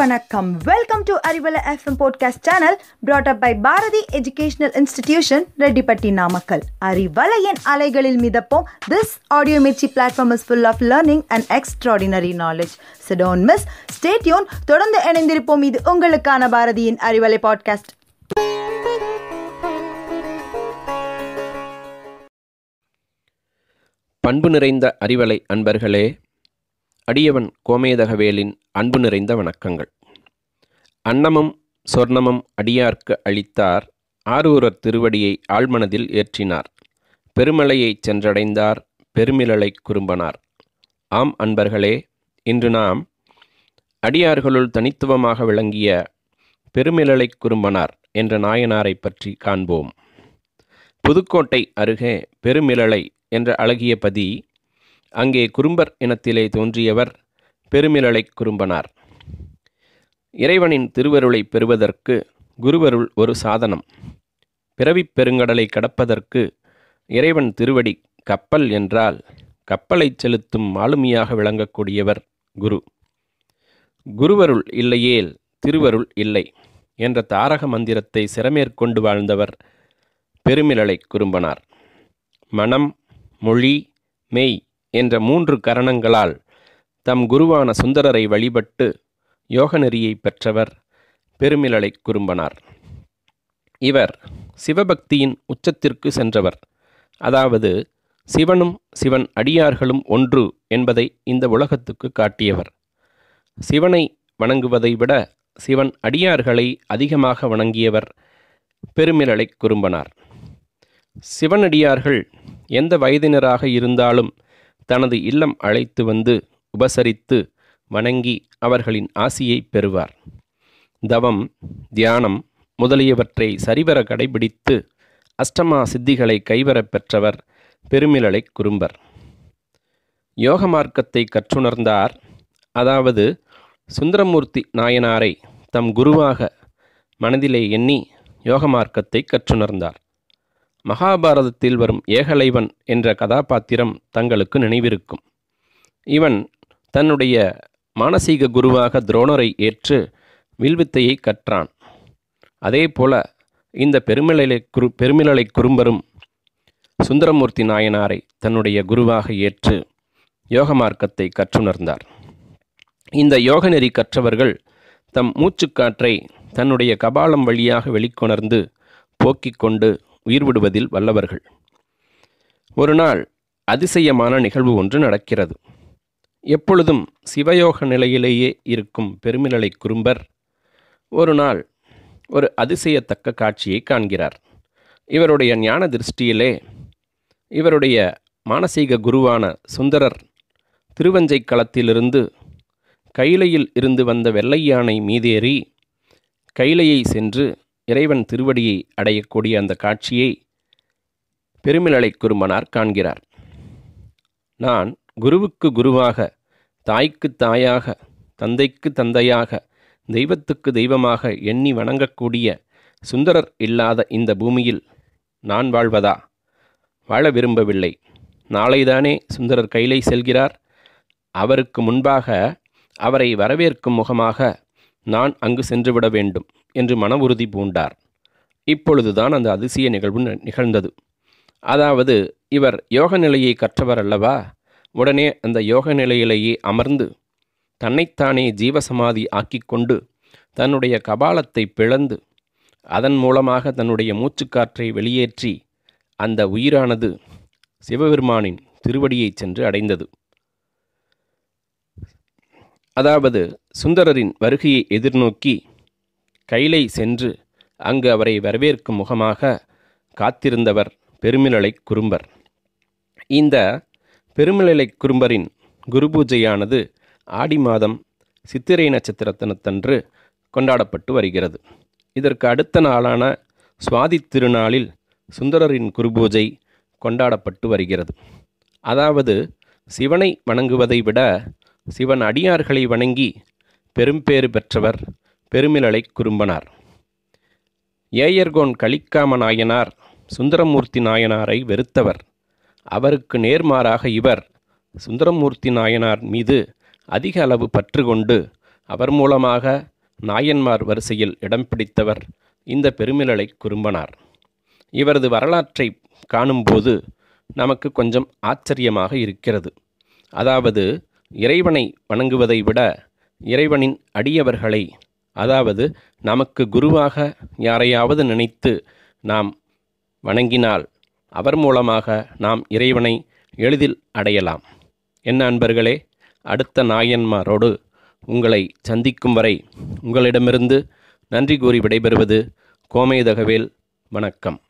வணக்கம் welcome to Arivalai FM podcast channel brought up by Bharathi educational institution Rettipatti Namakkal அறிவலையின் அலைகளில் மிதப்போம் this audio Mirchi platform is full of learning and extraordinary knowledge so don't miss stay tuned தொடர்ந்து இணைந்திருப்போம் இது உங்களுக்கான பாரதியின் அறிவலை பாட்காஸ்ட் பண்பு நிறைந்த அறிவலை அன்பர்களே அடியவன் கோமேதகவேலின் அன்பு நிறைந்த வணக்கங்கள் அன்னமும் சொர்ணமும் அடியார்க்கு அளித்தார் ஆரூரர் திருவடியை ஆழ்மனதில் ஏற்றினார் பெருமலையைச் சென்றடைந்தார் பெருமிழலை குறும்பனார் ஆம் அன்பர்களே இன்று நாம் அடியார்களுள் தனித்துவமாக விளங்கிய பெருமிழலை குறும்பனார் என்ற நாயனாரை பற்றி காண்போம் புதுக்கோட்டை அருகே பெருமிழலை என்ற அழகிய பதி அங்கே குறும்பர் இனத்திலே தோன்றியவர் பெருமிழலை குறும்பனார் இறைவனின் திருவருளை பெறுவதற்கு குருவருள் ஒரு சாதனம் பிறவிப் பெருங்கடலை கடப்பதற்கு இறைவன் திருவடி கப்பல் என்றால் கப்பலை செலுத்தும் ஆளுமையாக விளங்கக்கூடியவர் குரு குருவருள் இல்லையேல் திருவருள் இல்லை என்ற தாரக மந்திரத்தை சிறமேற்கொண்டு வாழ்ந்தவர் பெருமிழலை குறும்பனார் மனம் மொழி மெய் என்ற மூன்று கரணங்களால் தம் குருவான சுந்தரரை வழிபட்டு யோகநெறியை பெற்றவர் பெருமிழலை குறும்பனார் இவர் சிவபக்தியின் உச்சத்திற்கு சென்றவர் அதாவது சிவனும் சிவன் அடியார்களும் ஒன்று என்பதை இந்த உலகத்துக்கு காட்டியவர் சிவனை வணங்குவதை விட சிவன் அடியார்களை அதிகமாக வணங்கியவர் பெருமிழலை குறும்பனார் சிவனடியார்கள் எந்த வயதினராக இருந்தாலும் தனது இல்லம் அழைத்து வந்து உபசரித்து வணங்கி அவர்களின் ஆசியை பெறுவார் தவம் தியானம் முதலியவற்றை சரிவர கடைபிடித்து அஷ்டமா சித்திகளை கைவரப் பெற்றவர் பெருமிழலை குறும்பர் யோக மார்க்கத்தை கற்றுணர்ந்தார் அதாவது சுந்தரமூர்த்தி நாயனாரை தம் குருவாக மனதிலே எண்ணி யோக மார்க்கத்தை கற்றுணர்ந்தார் மகாபாரதத்தில் வரும் ஏகலைவன் என்ற கதாபாத்திரம் தங்களுக்கு நினைவிருக்கும் இவன் தன்னுடைய மானசீக குருவாக துரோணரை ஏற்று வில்வித்தையை கற்றான் அதே போல இந்த பெருமிழலை குரு பெருமிழலை குறும்பரும் சுந்தரமூர்த்தி நாயனாரை தன்னுடைய குருவாக ஏற்று யோக மார்க்கத்தை கற்றுணர்ந்தார் இந்த யோக நெறி கற்றவர்கள் தம் மூச்சுக்காற்றை தன்னுடைய கபாலம் வழியாக வெளிக்கொணர்ந்து போக்கிக் கொண்டு உயிர் விடுவதில் வல்லவர்கள் ஒரு நாள் அதிசயமான நிகழ்வு ஒன்று நடக்கிறது எப்பொழுதும் சிவயோக நிலையிலேயே இருக்கும் பெருமிழலை குறும்பர் ஒரு நாள் ஒரு அதிசயத்தக்க காட்சியை காண்கிறார் இவருடைய ஞான திருஷ்டியிலே இவருடைய மானசீக குருவான சுந்தரர் திருவஞ்சை களத்திலிருந்து கைலையில் இருந்து வந்த வெள்ளை யானை மீதேறி கைலையை சென்று இறைவன் திருவடியை அடையக்கூடிய அந்த காட்சியை பெருமிழலை குருமனார் காண்கிறார் நான் குருவுக்கு குருவாக தாய்க்கு தாயாக தந்தைக்கு தந்தையாக தெய்வத்துக்கு தெய்வமாக எண்ணி வணங்கக்கூடிய சுந்தரர் இல்லாத இந்த பூமியில் நான் வாழ்வதா வாழ விரும்பவில்லை நாளைதானே சுந்தரர் கையிலை செல்கிறார் அவருக்கு முன்பாக அவரை வரவேற்கும் முகமாக நான் அங்கு சென்றுவிட வேண்டும் என்று மன உறுதி பூண்டார் இப்பொழுதுதான் அந்த அதிசய நிகழ்வு நிகழ்ந்தது அதாவது இவர் யோக நிலையை கற்றவர் அல்லவா உடனே அந்த யோக நிலையிலேயே அமர்ந்து தன்னைத்தானே ஜீவசமாதி ஆக்கிக்கொண்டு தன்னுடைய கபாலத்தை பிளந்து அதன் மூலமாக தன்னுடைய மூச்சுக்காற்றை வெளியேற்றி அந்த உயிரானது சிவபெருமானின் திருவடியை சென்று அடைந்தது அதாவது சுந்தரரின் வருகையை எதிர்நோக்கி கைலை சென்று அங்கு அவரை வரவேற்கும் முகமாக காத்திருந்தவர் பெருமிழலை குறும்பர் இந்த பெருமிழலை குறும்பரின் குரு பூஜையானது ஆடி மாதம் சித்திரை நட்சத்திரத்தினத்தன்று கொண்டாடப்பட்டு வருகிறது இதற்கு அடுத்த நாளான சுவாதி திருநாளில் சுந்தரரின் குருபூஜை கொண்டாடப்பட்டு வருகிறது அதாவது சிவனை வணங்குவதை விட சிவன் அடியார்களை வணங்கி பெரும்பேறு பெற்றவர் பெருமிழலை குறும்பனார் ஏயர்கோன் கலிக்காம நாயனார் சுந்தரமூர்த்தி நாயனாரை வெறுத்தவர் அவருக்கு நேர்மாறாக இவர் சுந்தரமூர்த்தி நாயனார் மீது அதிக அளவு பற்று கொண்டு அவர் மூலமாக நாயன்மார் வரிசையில் இடம் பிடித்தவர் இந்த பெருமிழலை குறும்பனார் இவரது வரலாற்றை காணும்போது நமக்கு கொஞ்சம் ஆச்சரியமாக இருக்கிறது அதாவது இறைவனை வணங்குவதை விட இறைவனின் அடியவர்களை அதாவது நமக்கு குருவாக யாரையாவது நினைத்து நாம் வணங்கினால் அவர் மூலமாக நாம் இறைவனை எளிதில் அடையலாம் என்ன அன்பர்களே அடுத்த நாயன்மாரோடு உங்களை சந்திக்கும் வரை உங்களிடமிருந்து நன்றி கூறி விடைபெறுவது கோமேதகவேல் வணக்கம்